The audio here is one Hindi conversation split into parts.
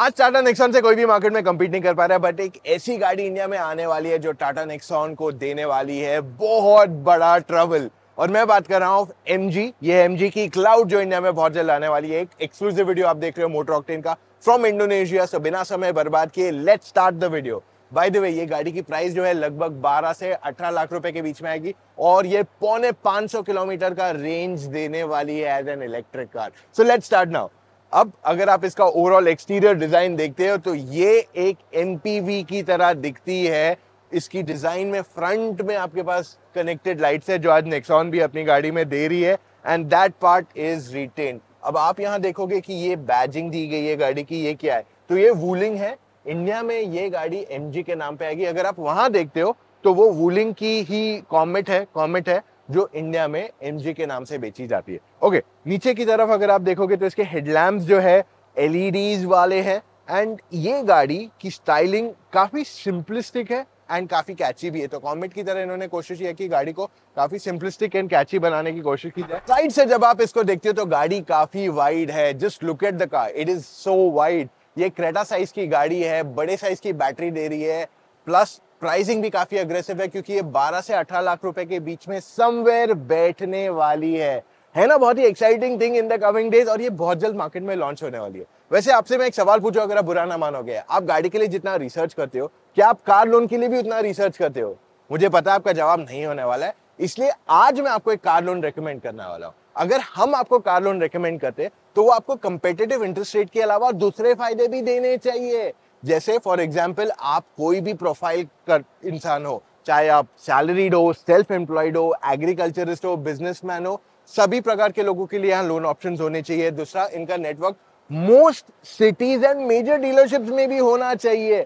आज टाटा नेक्सॉन से कोई भी मार्केट में कम्पीट नहीं कर पा रहा है बट एक ऐसी गाड़ी इंडिया में आने वाली है जो टाटा नेक्सॉन को देने वाली है बहुत बड़ा ट्रबल और मैं बात कर रहा हूँ एम जी ये एम जी की क्लाउड जो इंडिया में बहुत जल्द आने वाली है एक एक्सक्लूसिव वीडियो आप देख रहे हो मोटर ऑक्टेन का फ्रॉम इंडोनेशिया सो बिना समय बर्बाद किए let start the video by the way ये गाड़ी की प्राइस जो है लगभग 12 से 18 लाख रुपए के बीच में आएगी और ये पौने 500 किलोमीटर का रेंज देने वाली है as an electric car so let start now अब अगर आप इसका ओवरऑल एक्सटीरियर डिजाइन देखते हो तो ये एक एम की तरह दिखती है इसकी डिजाइन में फ्रंट में आपके पास कनेक्टेड लाइट्स है जो आज नेक्सॉन भी अपनी गाड़ी में दे रही है and that part is written अब आप यहाँ देखोगे कि ये बैजिंग दी गई है गाड़ी की ये क्या है तो ये वूलिंग है इंडिया में ये गाड़ी एम के नाम पे आएगी अगर आप वहां देखते हो तो वो वूलिंग की ही कॉमेट है कॉमेट है जो इंडिया में एम के नाम से बेची जाती है ओके okay, नीचे की तरफ अगर आप देखोगे तो इसके हेडलैम्प जो है एल e वाले हैं एंड ये गाड़ी की स्टाइलिंग काफ़ी सिंपलिस्टिक है एंड काफ़ी कैची भी है तो कॉमेट की तरह इन्होंने कोशिश की है कि गाड़ी को काफ़ी सिंपलिस्टिक एंड कैची बनाने की कोशिश की जाए साइड से जब आप इसको देखते हो तो गाड़ी काफ़ी वाइड है just look at the car it is so wide ये क्रेटा साइज की गाड़ी है बड़े साइज की बैटरी दे रही है प्लस प्राइसिंग भी काफ़ी अग्रेसिव है क्योंकि ये 12 से 18 लाख रुपए के बीच में समवेयर बैठने वाली है है ना बहुत ही exciting thing in the coming days और ये बहुत जल्द मार्केट में लॉन्च होने वाली है वैसे आपसे मैं एक सवाल पूछूं अगर आप बुरा ना मानोगे आप गाड़ी के लिए जितना रिसर्च करते हो क्या आप कार लोन के लिए भी उतना रिसर्च करते हो मुझे पता है आपका जवाब नहीं होने वाला है इसलिए आज मैं आपको एक कार लोन रिकमेंड करने वाला हूँ अगर हम आपको कार लोन रिकमेंड करते तो वो आपको कंपेटेटिव इंटरेस्ट रेट के अलावा दूसरे फायदे भी देने चाहिए जैसे फॉर एग्जाम्पल आप कोई भी प्रोफाइल कर इंसान हो चाहे आप सैलरीड हो सेल्फ एम्प्लॉयड हो एग्रीकल्चरिस्ट हो बिजनेसमैन हो सभी प्रकार के लोगों के लिए यहाँ लोन ऑप्शंस होने चाहिए दूसरा इनका network most cities and major dealerships में भी होना चाहिए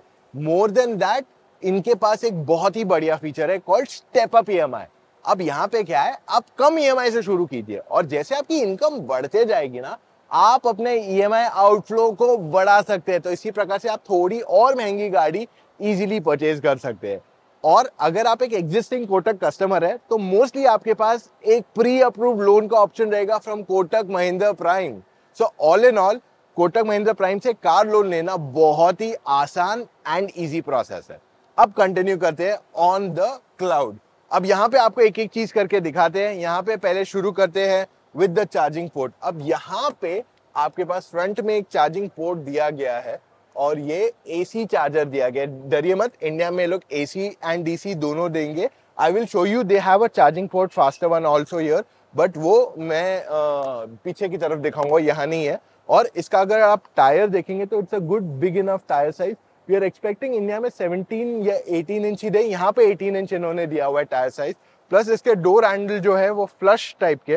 मोर देन दैट इनके पास एक बहुत ही बढ़िया फीचर है कॉल्ड स्टेप अप ईएमआई अब यहाँ पे क्या है आप कम ईएमआई e से शुरू कीजिए और जैसे आपकी इनकम बढ़ते जाएगी ना आप अपने ई e आउटफ्लो को बढ़ा सकते हैं तो इसी प्रकार से आप थोड़ी और महंगी गाड़ी इजीली परचेज कर सकते हैं और अगर आप एक एग्जिस्टिंग कोटक कस्टमर है तो मोस्टली आपके पास एक प्री अप्रूव लोन का ऑप्शन रहेगा from Kotak Mahindra prime so all in all Kotak Mahindra prime से कार लोन लेना बहुत ही आसान एंड इजी प्रोसेस है अब कंटिन्यू करते हैं ऑन द क्लाउड अब यहाँ पे आपको एक एक चीज करके दिखाते हैं यहाँ पे पहले शुरू करते हैं विद द चार्जिंग पोर्ट अब यहाँ पे आपके पास फ्रंट में एक चार्जिंग पोर्ट दिया गया है और ये एसी चार्जर दिया गया डरिए मत इंडिया में लोग एसी एंड डीसी दोनों देंगे I will show you they have a charging port faster one also here but वो मैं आ, पीछे की तरफ दिखाऊंगा यहाँ नहीं है और इसका अगर आप टायर देखेंगे तो it's a good big enough tyre size we are expecting India में 17 या 18 इंच ही दे यहाँ पे 18 इंच इन्होंने दिया हुआ है टायर साइज प्लस इसके डोर हैंडल जो है वो फ्लश टाइप के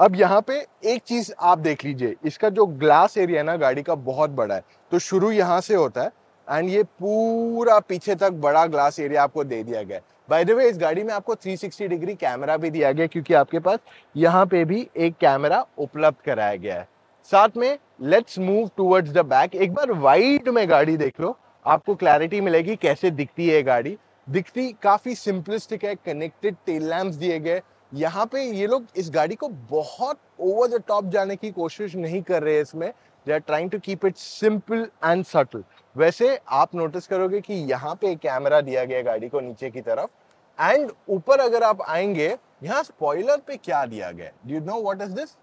अब यहाँ पे एक चीज़ आप देख लीजिए इसका जो ग्लास एरिया है ना गाड़ी का बहुत बड़ा है तो शुरू यहाँ से होता है एंड ये पूरा पीछे तक बड़ा ग्लास एरिया आपको दे दिया गया बाय द वे इस गाड़ी में आपको 360 डिग्री कैमरा भी दिया गया क्योंकि आपके पास यहाँ पे भी एक कैमरा उपलब्ध कराया गया है साथ में let's move towards the back एक बार वाइड में गाड़ी देख लो आपको क्लैरिटी मिलेगी कैसे दिखती है गाड़ी दिखती काफ़ी सिंपलिस्टिक है कनेक्टेड टेल लैम्प दिए गए यहाँ पे ये लोग इस गाड़ी को बहुत ओवर द टॉप जाने की कोशिश नहीं कर रहे इसमें they are trying to keep it simple and subtle वैसे आप नोटिस करोगे कि यहाँ पे कैमरा दिया गया गाड़ी को नीचे की तरफ एंड ऊपर अगर आप आएंगे यहाँ स्पॉइलर पे क्या दिया गया do know what is this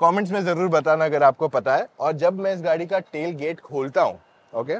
comments में जरूर बताना अगर आपको पता है और जब मैं इस गाड़ी का टेल गेट खोलता हूँ okay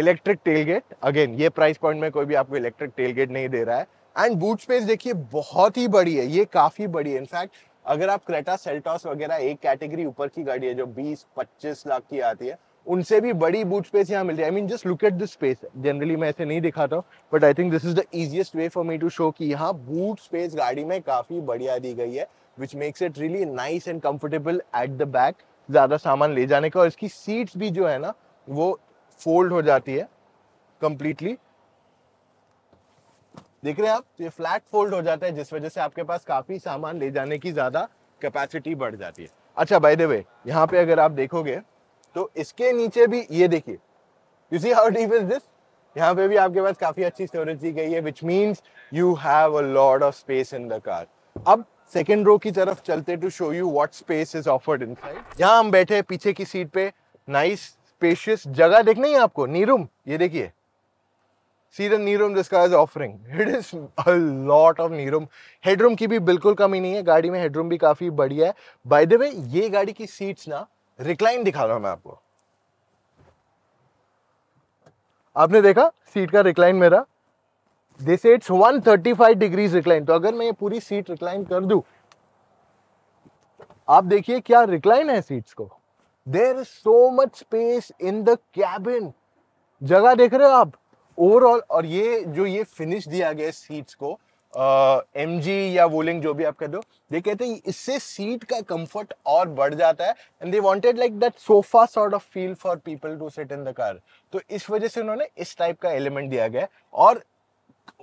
electric tail gate again ये प्राइस पॉइंट में कोई भी आपको इलेक्ट्रिक टेल गेट नहीं दे रहा है एंड बूट स्पेस देखिए बहुत ही बड़ी है ये काफ़ी बड़ी है इनफैक्ट अगर आप क्रेटा सेल्टॉस वगैरह एक कैटेगरी ऊपर की गाड़ी है जो 20-25 लाख की आती है उनसे भी बड़ी बूट स्पेस यहाँ मिलती है I mean just look at this space generally मैं ऐसे नहीं दिखाता हूँ but I think this is the easiest way for me to show कि यहाँ बूट स्पेस गाड़ी में काफ़ी बढ़िया दी गई है which makes it really nice and comfortable at the back ज़्यादा सामान ले जाने का और इसकी सीट्स भी जो है ना वो फोल्ड हो जाती है कम्प्लीटली देख रहे हैं आप तो ये फ्लैट फोल्ड हो जाता है जिस वजह से आपके पास काफ़ी सामान ले जाने की ज़्यादा कैपेसिटी बढ़ जाती है अच्छा बाय द वे यहाँ पे अगर आप देखोगे तो इसके नीचे भी ये देखिए you see how deep is this यहाँ पे भी आपके पास काफ़ी अच्छी स्टोरेज दी गई है which means you have a lot of space in the car अब सेकेंड रो की तरफ चलते to show you what space is offered side यहाँ हम बैठे हैं पीछे की सीट पे नाइस स्पेशियस जगह देखना ही आपको नीरूम ये देखिए see the knee room this car is offering it is a lot of knee room headroom की भी बिल्कुल कमी नहीं है गाड़ी में हेडरूम भी काफ़ी बढ़िया है बाय द वे ये गाड़ी की सीट्स ना रिक्लाइन दिखा रहा हूं मैं आपको आपने देखा सीट का रिक्लाइन मेरा दिस इट्स 135 डिग्रीज रिक्लाइन तो अगर मैं ये पूरी सीट रिक्लाइन कर दूं आप देखिए क्या रिक्लाइन है सीट्स को there is so much space in the cabin जगह देख रहे हो आप ओवरऑल और ये जो ये फिनिश दिया गया सीट्स को एम uh, जी या वोलिंग जो भी आप कह दो दे कहते हैं इससे सीट का कंफर्ट और बढ़ जाता है and they wanted like that sofa sort of feel for people to sit in the car तो इस वजह से उन्होंने इस टाइप का एलिमेंट दिया गया और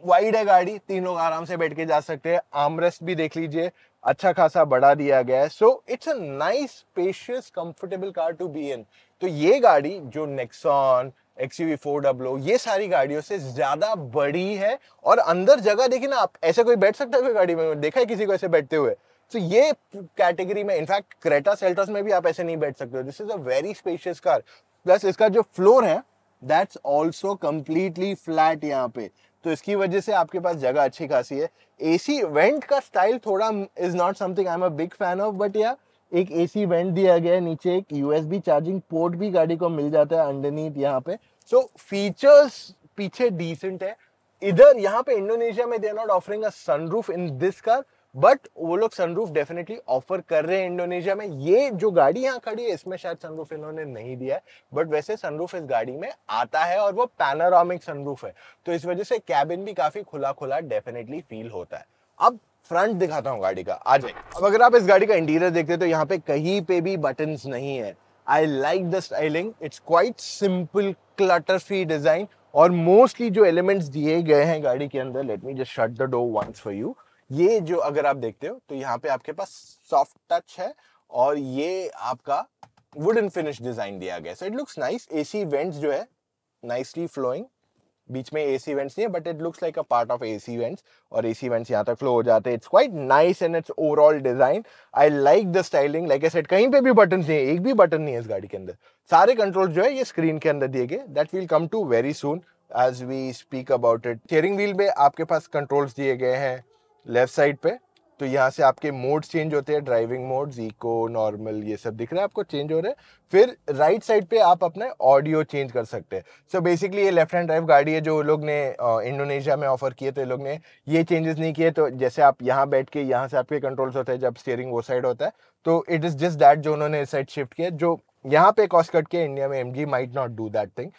वाइड है गाड़ी तीन लोग आराम से बैठ के जा सकते हैं आमरेस्ट भी देख लीजिए अच्छा खासा बढ़ा दिया गया है so it's a nice spacious comfortable car to be in तो ये गाड़ी जो Nexon X U four double ये सारी गाड़ियों से ज़्यादा बड़ी है और अंदर जगह देखिए ना आप ऐसे कोई बैठ सकता है कोई गाड़ी में देखा है किसी को ऐसे बैठते हुए तो ये कैटेगरी में इनफैक्ट क्रेटा सेल्टस में भी आप ऐसे नहीं बैठ सकते हो this is a very spacious car plus इसका जो फ्लोर है दैट्स ऑल्सो कम्प्लीटली फ्लैट यहाँ पे तो इसकी वजह से आपके पास जगह अच्छी खासी है एसी वेंट का स्टाइल थोड़ा is not something I am a big fan of but या एक एसी वेंट दिया गया है नीचे एक यूएसबी चार्जिंग पोर्ट भी गाड़ी को मिल जाता है अंडरनीट यहाँ पे सो so, फीचर्स पीछे डिसेंट है इधर यहाँ पे इंडोनेशिया में they not offering a sunroof in this car but वो लोग सनरूफ डेफिनेटली ऑफर कर रहे हैं इंडोनेशिया में ये जो गाड़ी यहाँ खड़ी है इसमें शायद सनरूफ इन्होंने नहीं दिया है बट वैसे सनरूफ इस गाड़ी में आता है और वो पैनारोमिक सनरूफ है तो इस वजह से कैबिन भी काफी खुला खुला डेफिनेटली फील होता है अब फ्रंट दिखाता हूँ गाड़ी का आज अब अगर आप इस गाड़ी का इंटीरियर देखते हैं तो यहाँ पे कहीं पे भी बटन नहीं है I like the styling it's quite simple clutter free design और मोस्टली जो एलिमेंट्स दिए गए हैं गाड़ी के अंदर let me just shut the door once for you ये जो अगर आप देखते हो तो यहाँ पे आपके पास सॉफ्ट टच है और ये आपका वुडन फिनिश डिजाइन दिया गया so it looks nice AC vents जो है नाइसली फ्लोइंग बीच में ए सी इवेंट्स नहीं है but it looks like a part of A C vents और ए सी इवेंट्स यहाँ तक फ्लो हो जाते हैं it's quite nice and it's overall design I like the styling like a set कहीं पे भी बटन नहीं है एक भी बटन नहीं है इस गाड़ी के अंदर सारे कंट्रोल जो है ये स्क्रीन के अंदर दिए गए that will come to very soon as we speak about it steering wheel में आपके पास कंट्रोल्स दिए गए हैं लेफ्ट साइड पे तो यहाँ से आपके मोड चेंज होते हैं ड्राइविंग मोड्स इको नॉर्मल ये सब दिख रहा है आपको चेंज हो रहे हैं फिर राइट साइड पे आप अपने ऑडियो चेंज कर सकते हैं सो बेसिकली ये लेफ्ट हैंड ड्राइव गाड़ी है जो लोग ने इंडोनेशिया में ऑफर किए थे तो लोग ने ये चेंजेस नहीं किए तो जैसे आप यहाँ बैठ के यहाँ से आपके कंट्रोल्स होते हैं जब स्टेयरिंग वो साइड होता है तो इट इज़ जस्ट दैट जो उन्होंने इस साइड शिफ्ट किया जो यहाँ पे कॉस्ट कट के इंडिया में M G might not do that thing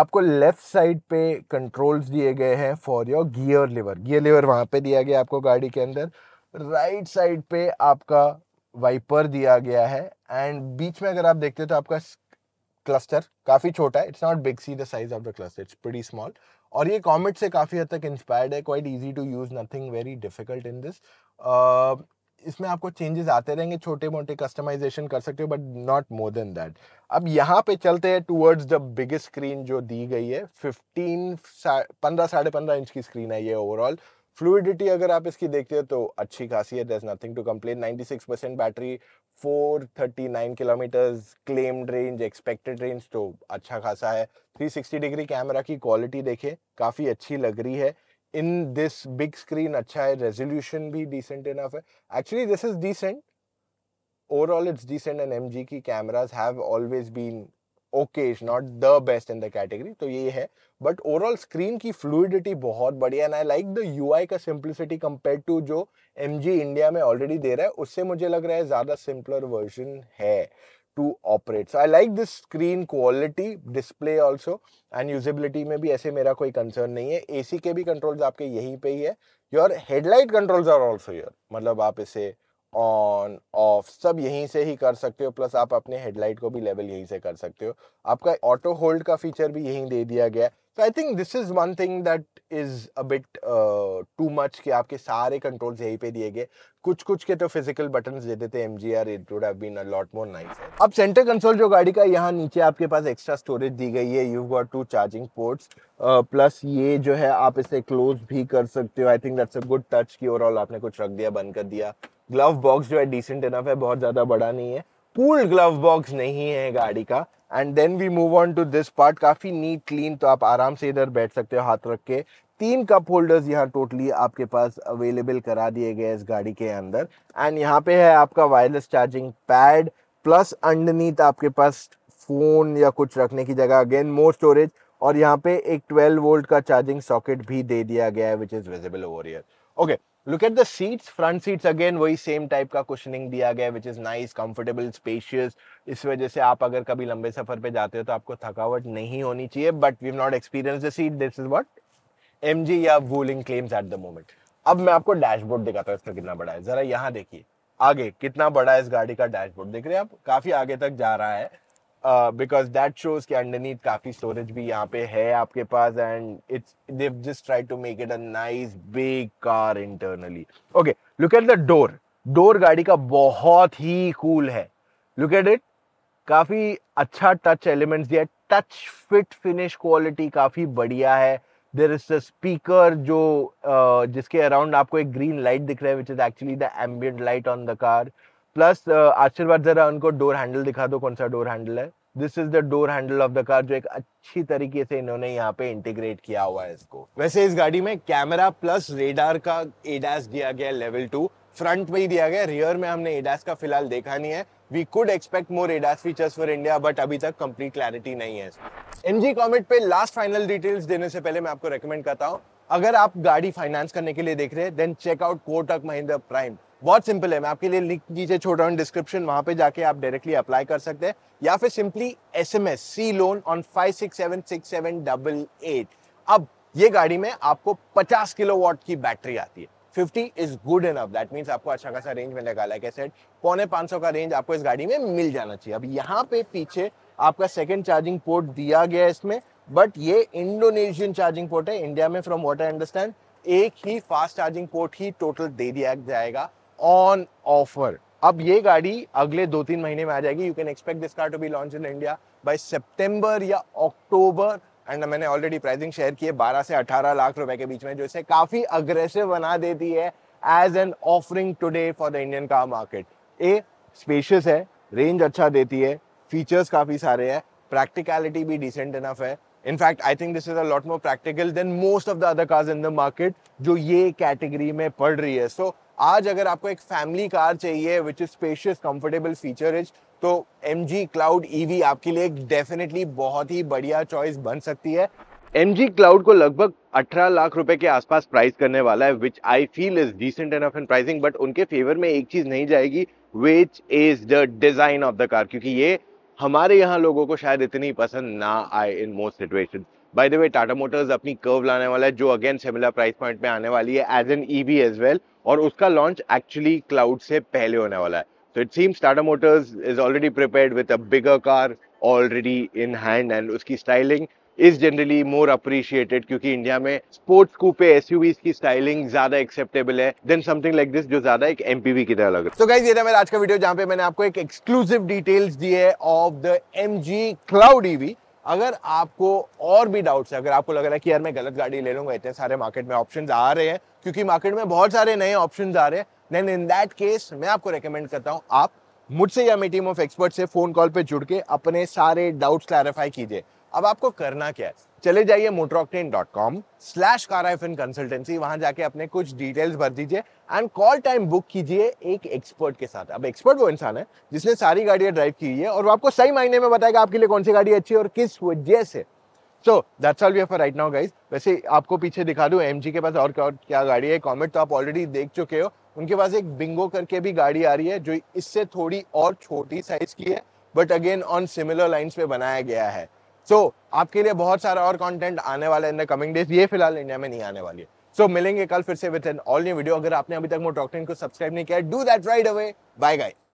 आपको लेफ्ट साइड पे कंट्रोल्स दिए गए हैं for your gear lever gear lever वहाँ पे दिया गया आपको गाड़ी के अंदर राइट right साइड पे आपका वाइपर दिया गया है एंड बीच में अगर आप देखते हो तो आपका क्लस्टर काफ़ी छोटा है it's not big see the size of the cluster it's pretty small और ये कॉमेट से काफ़ी हद तक इंस्पायर्ड है quite easy to use nothing very difficult in this इसमें आपको चेंजेस आते रहेंगे छोटे मोटे कस्टमाइजेशन कर सकते हो but not more than that अब यहाँ पे चलते हैं टूवर्ड्स द बिगेस्ट स्क्रीन जो दी गई है फिफ्टीन पंद्रह साढ़े पंद्रह इंच की स्क्रीन है ये ओवरऑल फ्लूडिटी अगर आप इसकी देखते हो तो अच्छी खासी है there is nothing to complain 96 percent battery 439 kilometre claimed range expected range तो अच्छा खासा है 360 डिग्री कैमरा की क्वालिटी देखें काफ़ी अच्छी लग रही है इन दिस बिग स्क्रीन अच्छा है रेजोल्यूशन भी डिसेंट इनफ है actually this is decent overall it's decent and M G cameras have always been okay is not the best in the category तो ये है बट ओवरऑल स्क्रीन की फ्लूडिटी बहुत बढ़िया and I like the U का सिंप्लिसिटी कंपेयर टू जो एम इंडिया में ऑलरेडी दे रहा है उससे मुझे लग रहा है ज़्यादा सिंपलर वर्जन है to operate so I like this screen quality display also and usability में भी ऐसे मेरा कोई कंसर्न नहीं है ए सी के भी कंट्रोल्स आपके यहीं पे ही है your headlight controls are also your मतलब आप इसे ऑन ऑफ सब यहीं से ही कर सकते हो प्लस आप अपने हेडलाइट को भी लेवल यहीं से कर सकते हो आपका ऑटो होल्ड का फीचर भी यहीं दे दिया गया है so I think this is one thing that is a bit too much कि आपके सारे कंट्रोल्स यहीं पे दिए गए कुछ कुछ के तो फिजिकल बटन दे देते M G are it have been a lot more nice अब सेंटर कंसोल जो गाड़ी का यहाँ नीचे आपके पास एक्स्ट्रा स्टोरेज दी गई है you got two charging ports plus ये जो है आप इसे क्लोज भी कर सकते हो I think that's a good touch की ओवरऑल आपने कुछ रख दिया बंद कर दिया ग्लव बॉक्स जो है डिसेंट इनफ है बहुत ज़्यादा बड़ा नहीं है पूल ग्लव बॉक्स नहीं है गाड़ी का and then we move on to this part काफ़ी नीट क्लीन तो आप आराम से इधर बैठ सकते हो हाथ रख के तीन कप होल्डर्स यहाँ टोटली आपके पास अवेलेबल करा दिए गए इस गाड़ी के अंदर एंड यहाँ पे है आपका wireless charging pad plus underneath आपके पास फ़ोन या कुछ रखने की जगह अगेन मोर स्टोरेज और यहाँ पे एक 12 वोल्ट का चार्जिंग सॉकेट भी दे दिया गया है which is visible over here okay look at the seats front seats again वही सेम टाइप का कुशनिंग दिया गया which is nice comfortable spacious इस वजह से आप अगर कभी लंबे सफ़र पे जाते हो तो आपको थकावट नहीं होनी चाहिए but we not experience the seat this is what M या Wuling claims at the moment अब मैं आपको डैशबोर्ड दिखाता हूँ इसका कितना बड़ा है ज़रा यहाँ देखिए आगे कितना बड़ा है इस गाड़ी का डैशबोर्ड देख रहे हैं आप काफ़ी आगे तक जा रहा है बिकॉज दैट शोज कि अंडरनीथ काफ़ी स्टोरेज भी यहाँ पे है आपके पास and it's they just try to make it a nice big car internally okay look at the door door गाड़ी का बहुत ही कूल है लुक एट इट काफ़ी अच्छा टच एलिमेंट्स दिया टच फिट फिनिश क्वालिटी काफ़ी बढ़िया है देर इज अ स्पीकर जो uh, जिसके अराउंड आपको एक ग्रीन लाइट दिख रहा है which is actually the ambient light on the car plus Ashirwad ज़रा उनको डोर हैंडल दिखा दो कौन सा डोर हैंडल है this is the door handle of the car जो एक अच्छी तरीके से इन्होंने यहाँ पे इंटीग्रेट किया हुआ है इसको वैसे इस गाड़ी में कैमरा प्लस रेडार का एडास दिया गया लेवल टू फ्रंट में ही दिया गया रियर में हमने एडास का फिलहाल देखा नहीं है we could expect more ADAS features for India but अभी तक कंप्लीट क्लैरिटी नहीं है एम जी कॉमेट पे लास्ट फाइनल डिटेल्स देने से पहले मैं आपको रेकमेंड करता हूँ अगर आप गाड़ी फाइनेंस करने के लिए देख रहे हैं then check out Kotak Mahindra prime बहुत सिंपल है मैं आपके लिए लिंक नीचे छोड़ रहा हूँ डिस्क्रिप्शन वहाँ पे जाके आप डायरेक्टली अप्लाई कर सकते हैं या फिर simply S M S C loan on five six seven six seven double eight अब ये गाड़ी में आपको पचास किलो वॉट की बैटरी आती है fifty is good enough that means आपको अच्छा खासा रेंज मिलेगा लाइक like पौने पौने सौ का रेंज आपको इस गाड़ी में मिल जाना चाहिए अब यहाँ पे पीछे आपका सेकेंड चार्जिंग पोर्ट दिया गया है इसमें बट ये इंडोनेशियन चार्जिंग पोर्ट है इंडिया में फ्रॉम वॉट आई अंडरस्टैंड एक ही फास्ट चार्जिंग पोर्ट ही टोटल दे दिया जाएगा ऑन ऑफर अब ये गाड़ी अगले दो तीन महीने में आ जाएगी you can expect this car to be launch in India by September या अक्टूबर एंड मैंने ऑलरेडी प्राइसिंग शेयर की है 12 से 18 लाख रुपए के बीच में जो इसे काफी अग्रेसिव बना देती है as an offering today for the Indian car market a spacious है रेंज अच्छा देती है फीचर्स काफ़ी सारे हैं प्रैक्टिकलिटी भी डिसेंट इनफ है in fact I think this is a lot more practical than most of the other cars in the market जो ये कैटेगरी में पड़ रही है सो so, आज अगर आपको एक फैमिली कार चाहिए which is spacious comfortable feature is तो एम जी क्लाउड ई आपके लिए एक डेफिनेटली बहुत ही बढ़िया चॉइस बन सकती है एम जी क्लाउड को लगभग 18 लाख रुपए के आसपास प्राइस करने वाला है which I feel is decent in pricing but उनके फेवर में एक चीज नहीं जाएगी which is the design of the car क्योंकि ये हमारे यहाँ लोगों को शायद इतनी पसंद ना आए in most situation by the way Tata Motors अपनी कर्व लाने वाला है जो अगेन सिमिलर प्राइस पॉइंट में आने वाली है as an E as well और उसका लॉन्च एक्चुअली क्लाउड से पहले होने वाला है so it seems Tata Motors is already prepared with a bigger car already in hand and उसकी styling is generally more appreciated क्योंकि इंडिया में स्पोर्ट्स कूपे एसयूवीज की स्टाइलिंग ज्यादा एक्सेप्टेबल है देन समथिंग लाइक दिस जो ज्यादा एक एमपीवी की तरह लग रहा है तो गाइस ये था मेरा आज का वीडियो जहां पे मैंने आपको एक एक्सक्लूसिव डिटेल्स दिए of the MG cloud EV अगर आपको और भी डाउट्स है अगर आपको लग रहा है कि यार मैं गलत गाड़ी ले लूँगा इतने सारे मार्केट में ऑप्शन आ रहे हैं क्योंकि मार्केट में बहुत सारे नए ऑप्शन आ रहे हैं देन इन दैट केस मैं आपको रिकमेंड करता हूँ आप मुझसे या मेरी टीम ऑफ एक्सपर्ट से फ़ोन कॉल पर जुड़ के अपने सारे डाउट्स क्लैरिफाई कीजिए अब आपको करना क्या है चले जाइए मोटरऑक्टेन डॉट कॉम स्लैश काराइफिन कंसल्टेंसी वहां जाके अपने कुछ डिटेल्स भर दीजिए एंड कॉल टाइम बुक कीजिए एक एक्सपर्ट के साथ अब एक्सपर्ट वो इंसान है जिसने सारी गाड़ियां ड्राइव की है और वो आपको सही मायने में बताएगा आपके लिए कौन सी गाड़ी अच्छी है और किस वजह से so that's all we for right now guys वैसे आपको पीछे दिखा दूं एम के पास और क्या, क्या गाड़ी है कॉमेट तो आप ऑलरेडी देख चुके हो उनके पास एक बिंगो करके भी गाड़ी आ रही है जो इससे थोड़ी और छोटी साइज की है but again on similar lines पे बनाया गया है सो so, आपके लिए बहुत सारा और कंटेंट आने वाला है इन द कमिंग डेज ये फिलहाल इंडिया में नहीं आने वाली है सो so, मिलेंगे कल फिर से with an all new video अगर आपने अभी तक मोटॉक को सब्सक्राइब नहीं किया do that right away bye guys